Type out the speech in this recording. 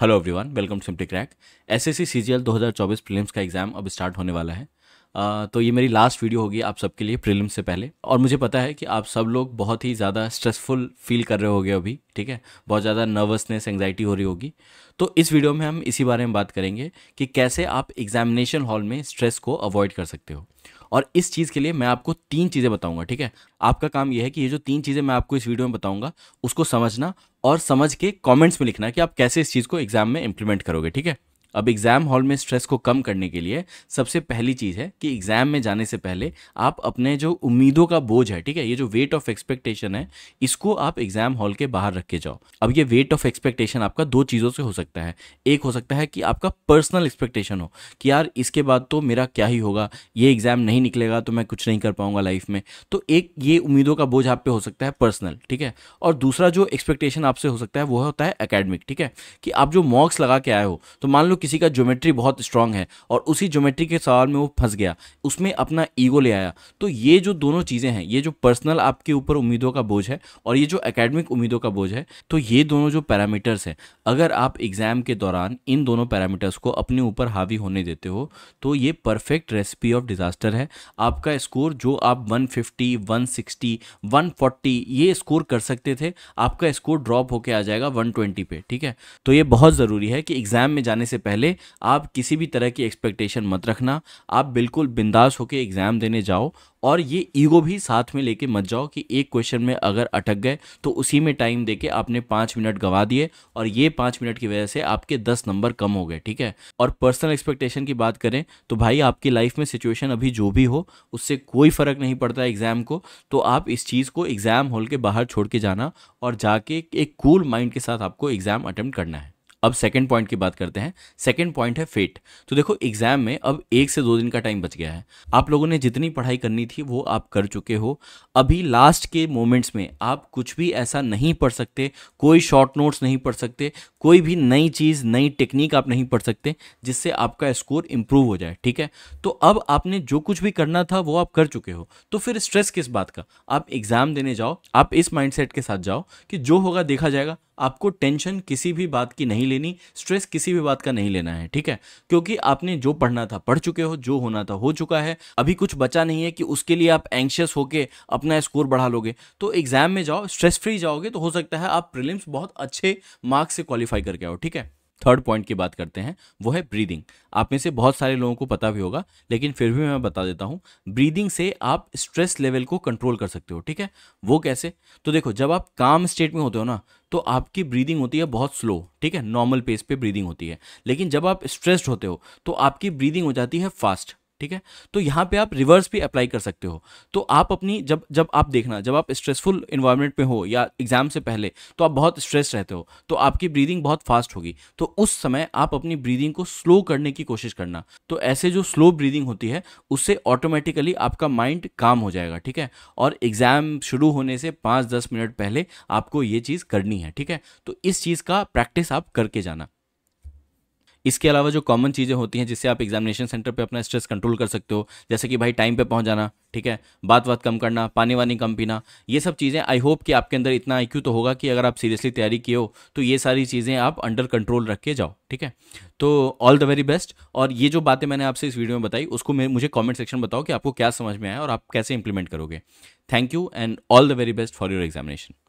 hello everyone welcome simply crack S S C C G L दो हज़ार चौबीस prelims का एग्ज़ाम अब स्टार्ट होने वाला है आ, तो ये मेरी लास्ट वीडियो होगी आप सबके लिए प्रीलिम्स से पहले और मुझे पता है कि आप सब लोग बहुत ही ज़्यादा स्ट्रेसफुल फील कर रहे होगे अभी ठीक है बहुत ज़्यादा नर्वसनेस एंगजाइटी हो रही होगी तो इस वीडियो में हम इसी बारे में बात करेंगे कि कैसे आप एग्जामिनेशन हॉल में स्ट्रेस को अवॉइड कर सकते हो और इस चीज़ के लिए मैं आपको तीन चीज़ें बताऊंगा ठीक है आपका काम यह है कि ये जो तीन चीज़ें मैं आपको इस वीडियो में बताऊंगा उसको समझना और समझ के कमेंट्स में लिखना कि आप कैसे इस चीज़ को एग्जाम में इंप्लीमेंट करोगे ठीक है अब एग्ज़ाम हॉल में स्ट्रेस को कम करने के लिए सबसे पहली चीज़ है कि एग्ज़ाम में जाने से पहले आप अपने जो उम्मीदों का बोझ है ठीक है ये जो वेट ऑफ एक्सपेक्टेशन है इसको आप एग्ज़ाम हॉल के बाहर रख के जाओ अब ये वेट ऑफ एक्सपेक्टेशन आपका दो चीज़ों से हो सकता है एक हो सकता है कि आपका पर्सनल एक्सपेक्टेशन हो कि यार इसके बाद तो मेरा क्या ही होगा ये एग्ज़ाम नहीं निकलेगा तो मैं कुछ नहीं कर पाऊंगा लाइफ में तो एक ये उम्मीदों का बोझ आप पे हो सकता है पर्सनल ठीक है और दूसरा जो एक्सपेक्टेशन आपसे हो सकता है वो होता है अकेडमिक ठीक है कि आप जो मॉर्क्स लगा के आए हो तो मान लो किसी का ज्योमेट्री बहुत स्ट्रांग है और उसी ज्योमेट्री के सवाल में वो फंस गया उसमें अपना ईगो ले आया तो ये जो दोनों चीज़ें हैं ये जो पर्सनल आपके ऊपर उम्मीदों का बोझ है और ये जो अकेडमिक उम्मीदों का बोझ है तो ये दोनों जो पैरामीटर्स हैं अगर आप एग्ज़ाम के दौरान इन दोनों पैरामीटर्स को अपने ऊपर हावी होने देते हो तो ये परफेक्ट रेसिपी ऑफ डिज़ास्टर है आपका स्कोर जो आप 150, 160, 140 ये स्कोर कर सकते थे आपका स्कोर ड्रॉप होके आ जाएगा 120 पे ठीक है तो ये बहुत ज़रूरी है कि एग्ज़ाम में जाने से पहले आप किसी भी तरह की एक्सपेक्टेशन मत रखना आप बिल्कुल बिंदास होकर एग्ज़ाम देने जाओ और ये ईगो भी साथ में लेके मत जाओ कि एक क्वेश्चन में अगर अटक गए तो उसी में टाइम देके आपने पाँच मिनट गंवा दिए और ये पाँच मिनट की वजह से आपके दस नंबर कम हो गए ठीक है और पर्सनल एक्सपेक्टेशन की बात करें तो भाई आपकी लाइफ में सिचुएशन अभी जो भी हो उससे कोई फ़र्क नहीं पड़ता एग्ज़ाम को तो आप इस चीज़ को एग्ज़ाम हॉल के बाहर छोड़ के जाना और जाके एक कूल माइंड के साथ आपको एग्ज़ाम अटैम्प्ट करना है अब सेकेंड पॉइंट की बात करते हैं सेकेंड पॉइंट है फेट तो देखो एग्जाम में अब एक से दो दिन का टाइम बच गया है आप लोगों ने जितनी पढ़ाई करनी थी वो आप कर चुके हो अभी लास्ट के मोमेंट्स में आप कुछ भी ऐसा नहीं पढ़ सकते कोई शॉर्ट नोट्स नहीं पढ़ सकते कोई भी नई चीज़ नई टेक्निक आप नहीं पढ़ सकते जिससे आपका स्कोर इंप्रूव हो जाए ठीक है तो अब आपने जो कुछ भी करना था वो आप कर चुके हो तो फिर स्ट्रेस किस बात का आप एग्ज़ाम देने जाओ आप इस माइंडसेट के साथ जाओ कि जो होगा देखा जाएगा आपको टेंशन किसी भी बात की नहीं लेनी स्ट्रेस किसी भी बात का नहीं लेना है ठीक है क्योंकि आपने जो पढ़ना था पढ़ चुके हो जो होना था हो चुका है अभी कुछ बचा नहीं है कि उसके लिए आप एंशियस होकर अपना स्कोर बढ़ा लोगे तो एग्जाम में जाओ स्ट्रेस फ्री जाओगे तो हो सकता है आप प्रिलिम्स बहुत अच्छे मार्क्स से क्वालिफाई करके आओ ठीक है थर्ड पॉइंट की बात करते हैं वो है ब्रीदिंग आप में से बहुत सारे लोगों को पता भी होगा लेकिन फिर भी मैं बता देता हूँ ब्रीदिंग से आप स्ट्रेस लेवल को कंट्रोल कर सकते हो ठीक है वो कैसे तो देखो जब आप काम स्टेट में होते हो ना तो आपकी ब्रीदिंग होती है बहुत स्लो ठीक है नॉर्मल पेस पे ब्रीदिंग होती है लेकिन जब आप स्ट्रेस्ड होते हो तो आपकी ब्रीदिंग हो जाती है फास्ट ठीक है तो यहाँ पे आप रिवर्स भी अप्लाई कर सकते हो तो आप अपनी जब जब आप देखना जब आप स्ट्रेसफुल इन्वायरमेंट में हो या एग्जाम से पहले तो आप बहुत स्ट्रेस रहते हो तो आपकी ब्रीदिंग बहुत फास्ट होगी तो उस समय आप अपनी ब्रीदिंग को स्लो करने की कोशिश करना तो ऐसे जो स्लो ब्रीदिंग होती है उससे ऑटोमेटिकली आपका माइंड काम हो जाएगा ठीक है और एग्जाम शुरू होने से पाँच दस मिनट पहले आपको ये चीज़ करनी है ठीक है तो इस चीज़ का प्रैक्टिस आप करके जाना इसके अलावा जो कॉमन चीज़ें होती हैं जिससे आप एग्जामिनेशन सेंटर पे अपना स्ट्रेस कंट्रोल कर सकते हो जैसे कि भाई टाइम पे पहुंच जाना ठीक है बात बात कम करना पानी वानी कम पीना ये सब चीज़ें आई होप कि आपके अंदर इतना आई तो होगा कि अगर आप सीरियसली तैयारी किए हो तो ये सारी चीज़ें आप अंडर कंट्रोल रख के जाओ ठीक है तो ऑल द वेरी बेस्ट और ये जो बातें मैंने आपसे इस वीडियो में बताई उसको मुझे कॉमेंट सेक्शन बताओ कि आपको क्या समझ में आया और आप कैसे इंप्लीमेंट करोगे thank you and all the very best for your examination